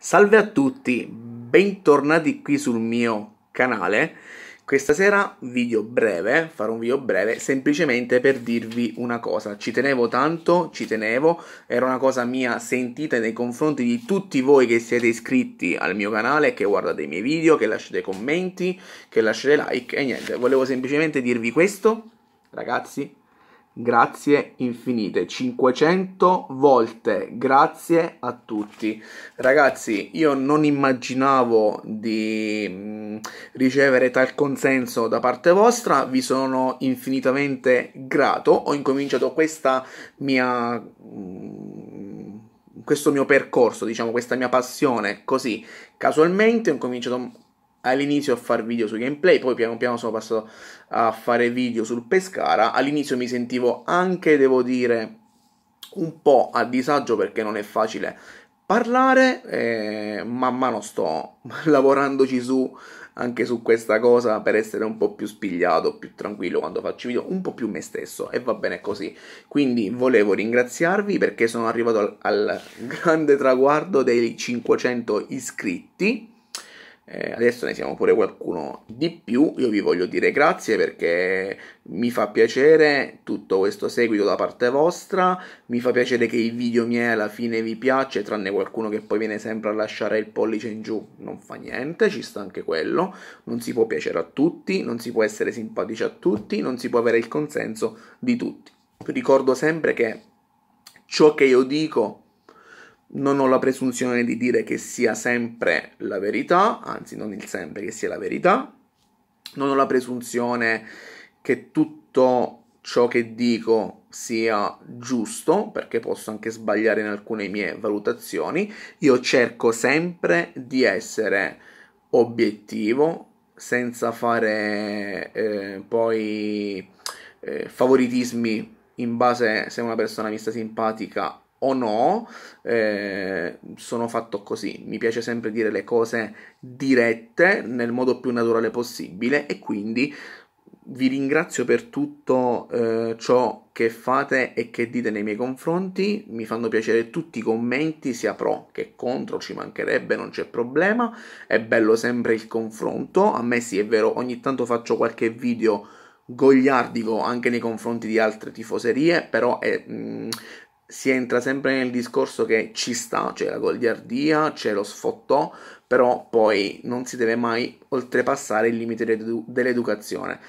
Salve a tutti, bentornati qui sul mio canale. Questa sera video breve, farò un video breve semplicemente per dirvi una cosa, ci tenevo tanto, ci tenevo, era una cosa mia sentita nei confronti di tutti voi che siete iscritti al mio canale, che guardate i miei video, che lasciate commenti, che lasciate like e niente, volevo semplicemente dirvi questo, ragazzi, grazie infinite, 500 volte, grazie a tutti. Ragazzi, io non immaginavo di mm, ricevere tal consenso da parte vostra, vi sono infinitamente grato, ho incominciato questa mia mm, questo mio percorso, diciamo, questa mia passione, così casualmente ho incominciato all'inizio a fare video su gameplay, poi piano piano sono passato a fare video sul Pescara. All'inizio mi sentivo anche, devo dire, un po' a disagio perché non è facile parlare, eh, man mano sto lavorandoci su anche su questa cosa per essere un po' più spigliato, più tranquillo quando faccio video, un po' più me stesso e va bene così. Quindi volevo ringraziarvi perché sono arrivato al, al grande traguardo dei 500 iscritti eh, adesso ne siamo pure qualcuno di più. Io vi voglio dire grazie perché mi fa piacere tutto questo seguito da parte vostra. Mi fa piacere che i video miei alla fine vi piace, tranne qualcuno che poi viene sempre a lasciare il pollice in giù. Non fa niente, ci sta anche quello. Non si può piacere a tutti, non si può essere simpatici a tutti, non si può avere il consenso di tutti. Ricordo sempre che ciò che io dico non ho la presunzione di dire che sia sempre la verità, anzi non il sempre che sia la verità, non ho la presunzione che tutto ciò che dico sia giusto, perché posso anche sbagliare in alcune mie valutazioni, io cerco sempre di essere obiettivo, senza fare eh, poi eh, favoritismi in base se una persona mi sta simpatica o no, eh, sono fatto così. Mi piace sempre dire le cose dirette nel modo più naturale possibile e quindi vi ringrazio per tutto eh, ciò che fate e che dite nei miei confronti, mi fanno piacere tutti i commenti, sia pro che contro, ci mancherebbe, non c'è problema, è bello sempre il confronto, a me sì è vero, ogni tanto faccio qualche video gogliardico anche nei confronti di altre tifoserie, però è, mh, mm, si entra sempre nel discorso che ci sta, c'è cioè la goliardia, c'è cioè lo sfottò, però poi non si deve mai oltrepassare il limite dell'educazione.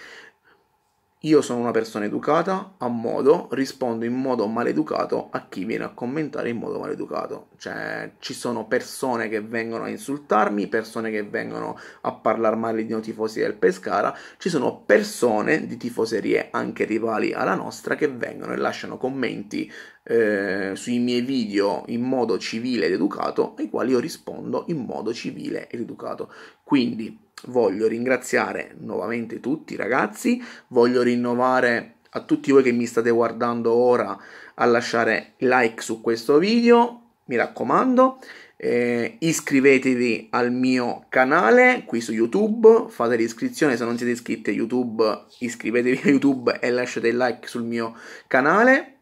Io sono una persona educata, a modo, rispondo in modo maleducato a chi viene a commentare in modo maleducato. Cioè, ci sono persone che vengono a insultarmi, persone che vengono a parlare male di noi tifosi del Pescara, ci sono persone di tifoserie anche rivali alla nostra che vengono e lasciano commenti eh, sui miei video in modo civile ed educato, ai quali io rispondo in modo civile ed educato. Quindi, voglio ringraziare nuovamente tutti i ragazzi, voglio rinnovare a tutti voi che mi state guardando ora a lasciare like su questo video, mi raccomando, eh, iscrivetevi al mio canale qui su YouTube, fate l'iscrizione se non siete iscritti a YouTube, iscrivetevi a YouTube e lasciate il like sul mio canale.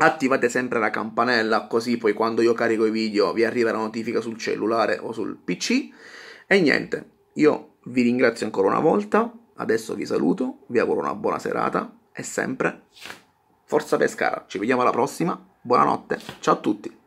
Attivate sempre la campanella così poi quando io carico i video vi arriva la notifica sul cellulare o sul PC. E niente, io vi ringrazio ancora una volta, adesso vi saluto, vi auguro una buona serata e sempre Forza Pescara, ci vediamo alla prossima, buonanotte, ciao a tutti!